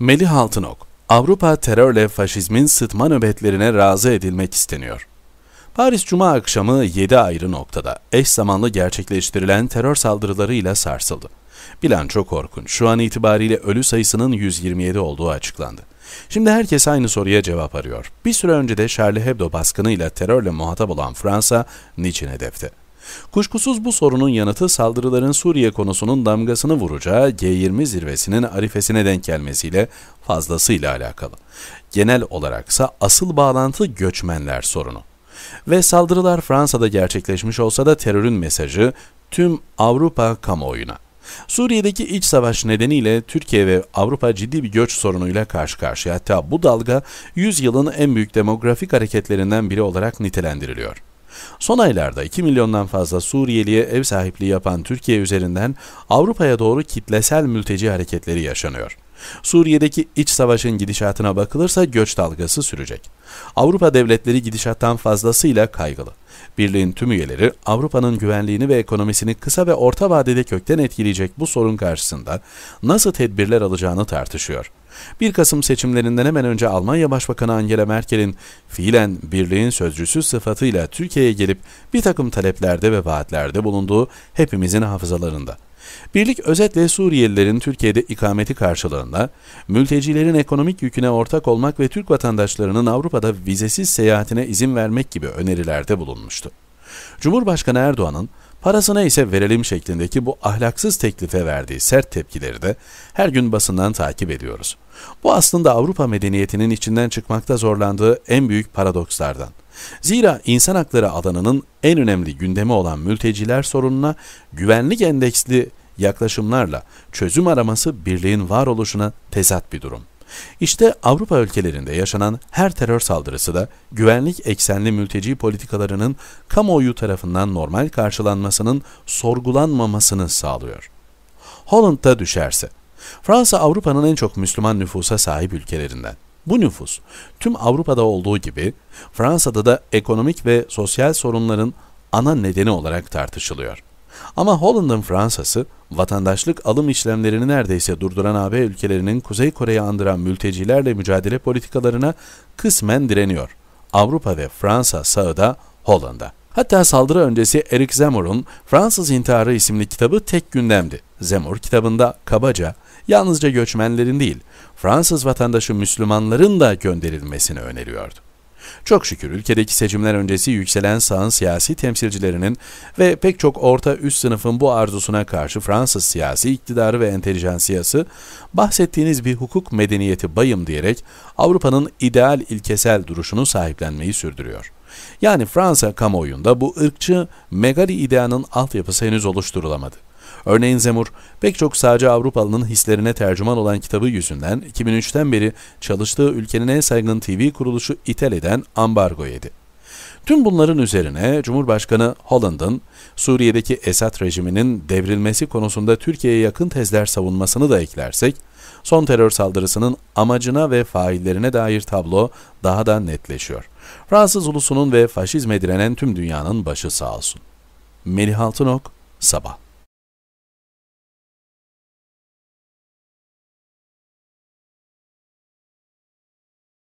Melih Altınok, Avrupa terörle faşizmin sıtma nöbetlerine razı edilmek isteniyor. Paris Cuma akşamı 7 ayrı noktada eş zamanlı gerçekleştirilen terör saldırılarıyla sarsıldı. Bilanço korkunç. Şu an itibariyle ölü sayısının 127 olduğu açıklandı. Şimdi herkes aynı soruya cevap arıyor. Bir süre önce de Charlie Hebdo baskınıyla terörle muhatap olan Fransa niçin hedefte? Kuşkusuz bu sorunun yanıtı saldırıların Suriye konusunun damgasını vuracağı G20 zirvesinin arifesine denk gelmesiyle fazlasıyla alakalı. Genel olaraksa asıl bağlantı göçmenler sorunu. Ve saldırılar Fransa'da gerçekleşmiş olsa da terörün mesajı tüm Avrupa kamuoyuna. Suriye'deki iç savaş nedeniyle Türkiye ve Avrupa ciddi bir göç sorunuyla karşı karşıya. Hatta bu dalga 100 yılın en büyük demografik hareketlerinden biri olarak nitelendiriliyor. Son aylarda 2 milyondan fazla Suriyeli'ye ev sahipliği yapan Türkiye üzerinden Avrupa'ya doğru kitlesel mülteci hareketleri yaşanıyor. Suriye'deki iç savaşın gidişatına bakılırsa göç dalgası sürecek. Avrupa devletleri gidişattan fazlasıyla kaygılı. Birliğin tüm üyeleri Avrupa'nın güvenliğini ve ekonomisini kısa ve orta vadede kökten etkileyecek bu sorun karşısında nasıl tedbirler alacağını tartışıyor. 1 Kasım seçimlerinden hemen önce Almanya Başbakanı Angela Merkel'in fiilen birliğin sözcüsü sıfatıyla Türkiye'ye gelip bir takım taleplerde ve vaatlerde bulunduğu hepimizin hafızalarında. Birlik özetle Suriyelilerin Türkiye'de ikameti karşılığında mültecilerin ekonomik yüküne ortak olmak ve Türk vatandaşlarının Avrupa'da vizesiz seyahatine izin vermek gibi önerilerde bulunmuştu. Cumhurbaşkanı Erdoğan'ın parasına ise verelim şeklindeki bu ahlaksız teklife verdiği sert tepkileri de her gün basından takip ediyoruz. Bu aslında Avrupa medeniyetinin içinden çıkmakta zorlandığı en büyük paradokslardan. Zira insan hakları alanının en önemli gündemi olan mülteciler sorununa güvenlik endeksli yaklaşımlarla çözüm araması birliğin varoluşuna tezat bir durum. İşte Avrupa ülkelerinde yaşanan her terör saldırısı da güvenlik eksenli mülteci politikalarının kamuoyu tarafından normal karşılanmasının sorgulanmamasını sağlıyor. Holland'da düşerse, Fransa Avrupa'nın en çok Müslüman nüfusa sahip ülkelerinden. Bu nüfus tüm Avrupa'da olduğu gibi Fransa'da da ekonomik ve sosyal sorunların ana nedeni olarak tartışılıyor. Ama Hollanda'nın Fransa'sı vatandaşlık alım işlemlerini neredeyse durduran AB ülkelerinin Kuzey Kore'yi andıran mültecilerle mücadele politikalarına kısmen direniyor. Avrupa ve Fransa sağı Hollanda. Hatta saldırı öncesi Eric Zemmour'un Fransız İntiharı isimli kitabı tek gündemdi. Zemmour kitabında kabaca yalnızca göçmenlerin değil, Fransız vatandaşı Müslümanların da gönderilmesini öneriyordu. Çok şükür ülkedeki seçimler öncesi yükselen sağın siyasi temsilcilerinin ve pek çok orta üst sınıfın bu arzusuna karşı Fransız siyasi iktidarı ve entelijansiyası bahsettiğiniz bir hukuk medeniyeti bayım diyerek Avrupa'nın ideal ilkesel duruşunu sahiplenmeyi sürdürüyor. Yani Fransa kamuoyunda bu ırkçı megari ideanın altyapısı henüz oluşturulamadı. Örneğin Zemur, pek çok sadece Avrupalı'nın hislerine tercüman olan kitabı yüzünden 2003'ten beri çalıştığı ülkenin en saygın TV kuruluşu İtalya'dan ambargo yedi. Tüm bunların üzerine Cumhurbaşkanı Holland'ın Suriye'deki Esad rejiminin devrilmesi konusunda Türkiye'ye yakın tezler savunmasını da eklersek, son terör saldırısının amacına ve faillerine dair tablo daha da netleşiyor. Fransız ulusunun ve faşizme direnen tüm dünyanın başı sağ olsun. Melih Altınok, Sabah